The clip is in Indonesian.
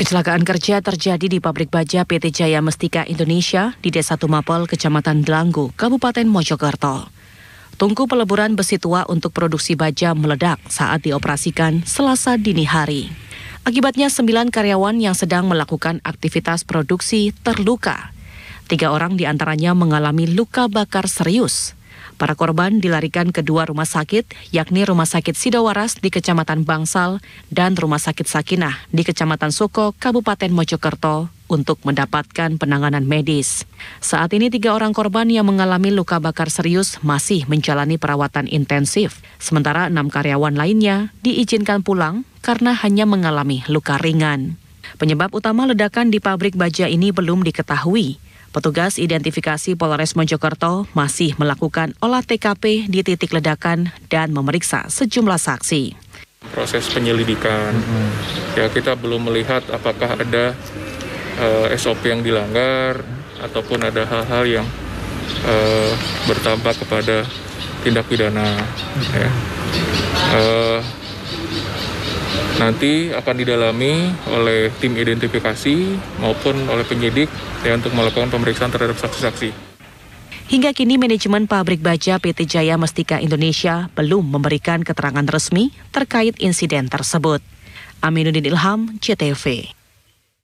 Kecelakaan kerja terjadi di pabrik baja PT Jaya Mestika Indonesia di Desa Tumapel, Kecamatan Delanggu, Kabupaten Mojokerto. Tungku peleburan besi tua untuk produksi baja meledak saat dioperasikan selasa dini hari. Akibatnya sembilan karyawan yang sedang melakukan aktivitas produksi terluka. Tiga orang diantaranya mengalami luka bakar serius. Para korban dilarikan ke dua rumah sakit, yakni Rumah Sakit Sidawaras di Kecamatan Bangsal dan Rumah Sakit Sakinah di Kecamatan Soko, Kabupaten Mojokerto untuk mendapatkan penanganan medis. Saat ini tiga orang korban yang mengalami luka bakar serius masih menjalani perawatan intensif, sementara enam karyawan lainnya diizinkan pulang karena hanya mengalami luka ringan. Penyebab utama ledakan di pabrik baja ini belum diketahui. Petugas identifikasi Polres Mojokerto masih melakukan olah TKP di titik ledakan dan memeriksa sejumlah saksi. Proses penyelidikan, mm-hmm. ya kita belum melihat apakah ada uh, eh, SOP yang dilanggar ataupun ada hal-hal yang uh, eh, bertambah kepada tindak pidana. Ya. Uh, Nanti akan didalami oleh tim identifikasi maupun oleh penyidik ya, untuk melakukan pemeriksaan terhadap saksi-saksi. Hingga kini manajemen pabrik baja PT Jaya Mestika Indonesia belum memberikan keterangan resmi terkait insiden tersebut. Aminuddin Ilham, CTV.